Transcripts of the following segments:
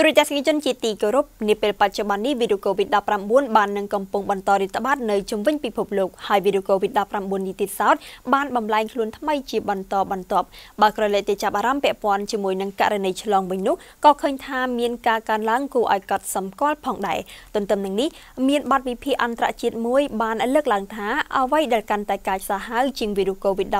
ទ្រជាសកម្មជនជាទីគោរពនាពេលបច្ចុប្បន្ននេះវីរុស COVID-19 បាននឹងកំពុងបន្តរីត្បាតនៅជុំវិញពិភពលោកហើយវីរុស COVID-19 នេះទៀតសោត បានបំលែងខ្លួនថ្មីជាបន្តបន្ទាប់បើក្រឡេកទៅចាប់អារម្មណ៍ពាក់ព័ន្ធជាមួយនឹងករណីឆ្លងវិញនោះក៏ឃើញថាមានការកើនឡើងគួរឲ្យកត់សម្គាល់ផងដែរទន្ទឹមនឹងនេះមានបទវិភាគអន្តរជាតិមួយបានលើកឡើងថាអ្វីដែលកាន់តែកាចសាហាវជាងវីរុស COVID-19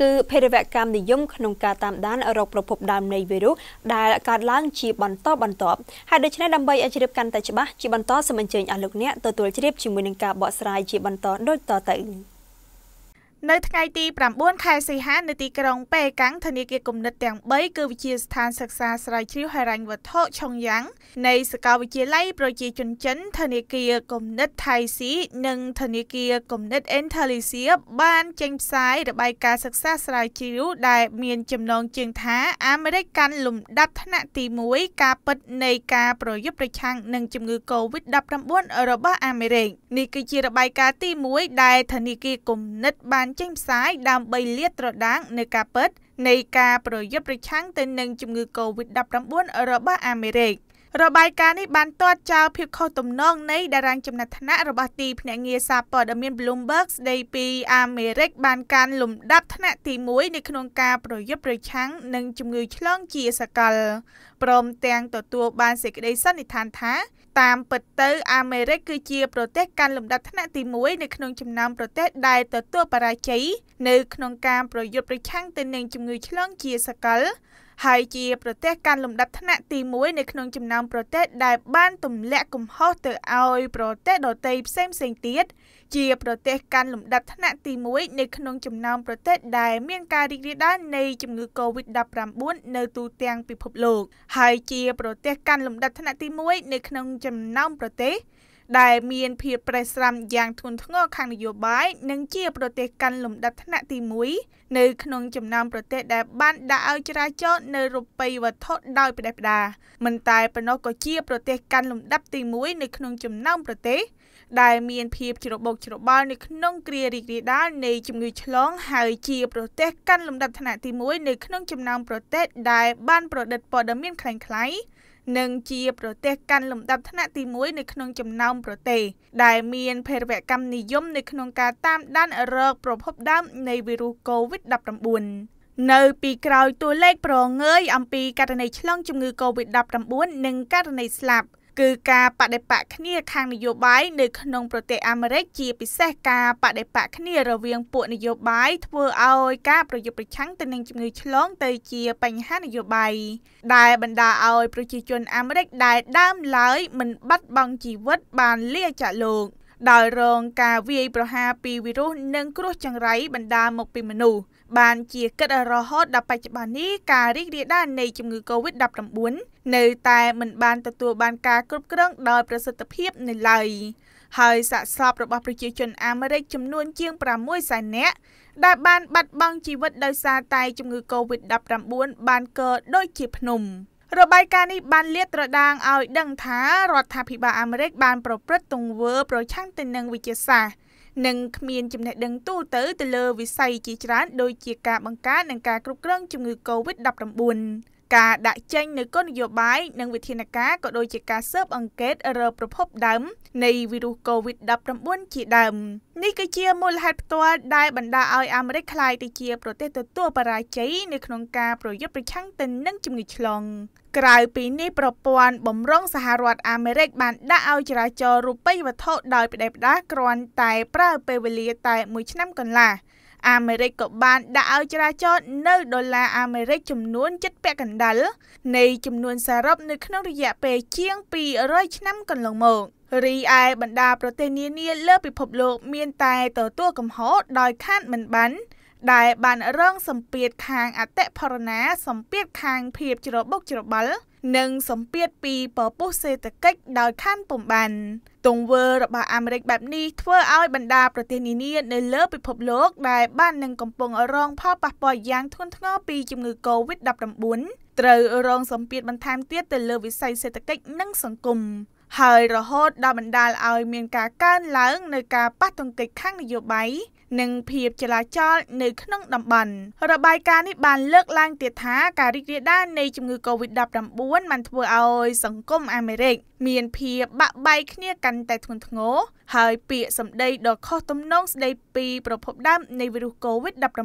គឺភេរវកម្មនិយមក្នុងការតាមដានរកប្រភពដើមនៃវីរុសដែលកើតឡើងជាបន្តបន្តបន្ទាប់ហើយដូច្នេះដើម្បីឲ្យជ្រាបកាន់តែច្បាស់ជាបន្តសូមអញ្ជើញអស់លោកអ្នកទទួលជ្រាបជាមួយនឹងការបកស្រាយជាបន្តដូចតទៅ។នៅថ្ងៃទី9ខែសីហានៅទីក្រុងប៉េកាំងធនាគារគំនិតទាំង3គឺវិទ្យាស្ថានសិក្សាស្រាវជ្រាវហិរញ្ញវត្ថុឆុងយ៉ាងនៃសាកលវិទ្យាល័យប្រជាជនចិនធនាគារគំនិតថៃស៊ីនិងធនាគារគំនិតអេនថាលីសៀបានចេញផ្សាយរបាយការណ៍សិក្សាស្រាវជ្រាវដែលមានចំណងជើងថាអាមេរិកកាន់លំដាប់ថ្នាក់ទី1ការពិតនៃការប្រយុទ្ធប្រឆាំងនឹងជំងឺ COVID-19 របស់អាមេរិកនេះគឺជារបាយការណ៍ទី1ដែលធនាគារគំនិតបានចេញផ្សាយដើម្បីលាតត្រដាងនៅការពិតនៃការប្រយុទ្ធប្រឆាំងទៅនឹងជំងឺ Covid-19 របស់អាមេរិករបាយការណ៍នេះបានទាត់ចោលភាពខុសទំនងនៃតារាងចំណាត់ថ្នាក់របស់ទីភ្នាក់ងារសារព័ត៌មាន Bloomberg ស្ដីពីអាមេរិកបានកាន់លំដាប់ថ្នាក់ទី1នៅក្នុងការប្រយុទ្ធប្រឆាំងនឹងជំងឺឆ្លងជាសកលព្រមទាំងទទួលបានសេចក្តីសន្និដ្ឋានថាតាមពិតទៅអាមេរិកគឺជាប្រទេសកាន់លំដាប់ថ្នាក់ទី1នៅក្នុងចំណោមប្រទេសដែលទទួលបរាជ័យនៅក្នុងការប្រយុទ្ធប្រឆាំងទៅនឹងជំងឺឆ្លងជាសកលហើយជាប្រទេសកាន់លំដាប់ថ្នាក់ទី1នៅក្នុងចំណោមប្រទេសដែលបានទម្លាក់កំហុសទៅឲ្យប្រទេសដទៃផ្សេងផ្សេងទៀតជាប្រទេសកាន់លំដាប់ថ្នាក់ទី1នៅក្នុងចំណោមប្រទេសដែលមានការរីករាលដាលនៃជំងឺ Covid-19 នៅទូទាំងពិភពលោកហើយជាប្រទេសកាន់លំដាប់ថ្នាក់ទី1នៅក្នុងចំណោមប្រទេសដែលមានភាពប្រេះស្រាំយ៉ាងធ្ងន់ធ្ងរខាងនយោបាយនិងជា ប្រទេសកាន់លំដាប់ថ្នាក់ទី1នៅ ក្នុងចំណោមប្រទេស ដែលបានដាក់ឲ្យចរាចរណ៍នៅរូបិយវត្ថុដោយផ្ដេសផ្ដាមិនតែប៉ុណ្ណោះក៏ជា ប្រទេសកាន់លំដាប់ទី1នៅក្នុងចំណោមប្រទេស ដែលមាន ភាពច្របូកច្របល់នៅក្នុងគ្រារីករាលដាលនៃជំងឺឆ្លង ហើយជា ប្រទេសកាន់លំដាប់ថ្នាក់ទី1នៅក្នុងចំណោមប្រទេស ដែលបានប្រឌិតព័ត៌មានคล้ายៗនិងជាប្រទេសកាន់លំដាប់ថ្នាក់ទី1នៅក្នុងចំណោមប្រទេសដែលមានភេរវកម្មនិយមនៅក្នុងការតាមដានរកប្រភពដើមនៃវីរុស COVID-19 នៅពីក្រោយតួលេខប្រងើយអំពីករណីឆ្លងជំងឺ Covid-19 និងករណីស្លាប់គឺការបដិបកគ្នាខាងនយោបាយនៅក្នុងប្រទេសអាមេរិកជាពិសេសការបដិបកគ្នារវាងពួកនយោបាយធ្វើឲ្យការប្រយុទ្ធប្រឆាំងទៅនឹងជំងឺឆ្លងទៅជាបញ្ហានយោបាយដែលបណ្ដាឲ្យប្រជាជនអាមេរិកដែលដើមឡើយមិនបាត់បង់ជីវិតបានលាចាកលោក ដោយរងការវាយប្រហារពីវីរុសនិងគ្រោះចង្រៃបណ្ដាមកពីមនុស្សបានជាគិតរហូតដល់បច្ចុប្បន្ននេះការរីករាលដាលនៃជំងឺ Covid-19 នៅតែមិនបានទទួលបានការគ្រប់គ្រងដោយប្រសិទ្ធភាពនៅឡើយហើយសាកសពរបស់ប្រជាជនអាមេរិកចំនួនជាង6សែននាក់ដែលបានបាត់បង់ជីវិតដោយសារតែជំងឺ Covid-19 បានកើដូចជាភ្នំ របាយការណ៍នេះបានលាតត្រដាងឲ្យដឹងថារដ្ឋាភិបាលអាមេរិកបានប្រព្រឹត្តទង្វើប្រឆាំងទៅនឹងវិទ្យាសាស្ត្រនិងគ្មានចំណេះដឹងទូទៅទៅលើវិស័យជាច្រើនដូចជាការបង្ការនិងការគ្រប់គ្រងជំងឺ Covid-19 ការដាក់ចេញនូវគោលនយោបាយនិងវិធានការក៏ដូចជាការស៊ើបអង្កេតរកប្រភពដើមនៃវីរុស COVID-19 ជាដើមនេះគឺជាមូលហេតុផ្ទាល់ដែលបណ្ដាឲ្យអាមេរិកក្លាយទៅជាប្រទេសទទួលបរាជ័យនៅក្នុងការប្រយុទ្ធប្រឆាំងទៅនឹងជំងឺឆ្លង ក្រៅពីនេះប្រព័ន្ធបំរុងសហរដ្ឋអាមេរិកបានដាក់ឲ្យចរាចររូបិយវត្ថុដោយផ្ដេសផ្ដាសគ្រាន់តែប្រើពេលវេលាតែមួយឆ្នាំកន្លះអាមេរិកក៏បានដាក់ឲ្យចរាចរណ៍នៅដុល្លារអាមេរិកចំនួន7ពាក់កណ្ដាលនៃចំនួនសរុបនៅក្នុងរយៈពេលជាង200ឆ្នាំកន្លងមករីឯបណ្ដាប្រទេសនានាលើពិភពលោក មានតែទទួលកំហុសដោយខាតមិនបានដែលបានរងសម្ពាធខាងអតិផរណាសម្ពាធខាងភាពច្របុកច្របល់និងសម្ពាធពីពពុះសេដ្ឋកិច្ចដោយខានពំបាន ទង្វើរបស់អាមេរិកបែបនេះធ្វើឲ្យបណ្ដាប្រទេសនានានៅលើ ពិភពលោកដែលបាននឹងកំពុង រង ផលប៉ះពាល់យ៉ាងធ្ងន់ធ្ងរពីជំងឺ Covid-19 ត្រូវរងសម្ពាធបន្ថែមទៀតទៅលើវិស័យសេដ្ឋកិច្ចនិងសង្គមហើយរហូតដល់បណ្ដាលឲ្យមានការកើនឡើងនៃការប៉ះទង្គិចខាងនយោបាយនិងភាពចលាចល នៅក្នុងតំបន់របាយការណ៍នេះបានលើកឡើងទៀតថាការរីករាលដាលនៃជំងឺ Covid-19 បានធ្វើឲ្យ សង្គមអាមេរិក មាន ភាព បាក់បែកគ្នាកាន់តែធ្ងន់ធ្ងរហើយពាក្យសម្ដីដ៏ខុសទំនងស្ដីពីប្រភពដើមនៃវីរុស Covid-19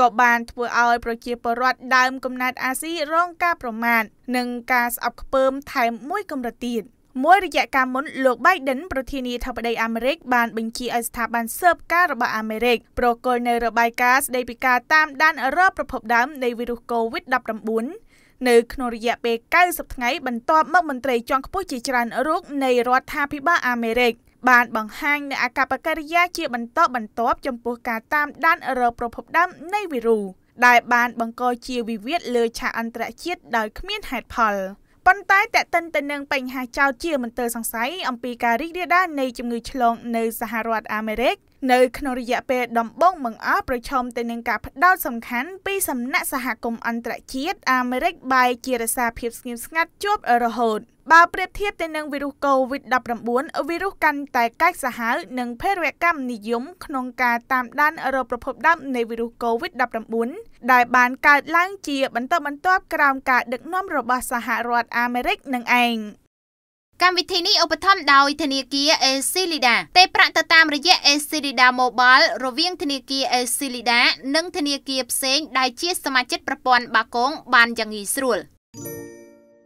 ក៏បានធ្វើឲ្យ ប្រជាពលរដ្ឋដើមកំណើតអាស៊ីរងការ ប្រមាថនិងការស្អប់ខ្ពើមថែមមួយកម្រិតទៀតមួយរយៈកាលមុនលោក Biden ប្រធានាធិបតីអាមេរិក បានបញ្ជាឲ្យស្ថាប័នស៊ើបការរបស់អាមេរិក ប្រកល់នៅរបាយការណ៍ស្តីពីការតាមដានរកប្រភពដើមនៃវីរុស COVID-19 នៅក្នុងរយៈពេល90ថ្ងៃបន្ទាប់មកមន្ត្រីជាន់ខ្ពស់ជាច្រើនរូបនៃរដ្ឋាភិបាលអាមេរិក បានបង្ហាញនូវអកប្បកិរិយាជាបន្តបន្ទាប់ចំពោះការតាមដានរកប្រភពដើមនៃវីរុសដែលបានបង្កជាវិវាទលើឆាកអន្តរជាតិដោយគ្មានហេតុផល។ប៉ុន្តែតកតិនទៅនឹងបញ្ហាចោតជាមន្ទិលសង្ស័យអំពីការរីករាលដាលនៃជំងឺឆ្លងនៅសហរដ្ឋអាមេរិក នៅក្នុងរយៈពេលដំបូងបង្អស់ប្រឈមទៅនឹងការផ្ដោតសំខាន់ពីសំណាក់សហគមន៍អន្តរជាតិអាមេរិកបែជារសារភាពស្ងៀមស្ងាត់ជាប់រហូត។បើប្រៀបធៀបទៅនឹងវីរុសកូវីដ -19 វីរុសកាន់តែកាចសាហាវនិងភេរវកម្មនិយម ក្នុងការតាមដានរកប្រភពដើមនៃវីរុសកូវីដ -19 ដែលបានកើតឡើងជាបន្តបន្ទាប់ក្រោមការដឹកនាំរបស់សហរដ្ឋអាមេរិកនិងឯងកម្មវិធីនេះឧបត្ថម្ភដោយធនាគារ Esilida ទេប្រាក់ទៅតាមរយៈ Esilida Mobile រវាងធនាគារ Esilida និងធនាគារផ្សេងដែលជាសមាជិកប្រព័ន្ធបាគងបានយ៉ាងងាយស្រួល។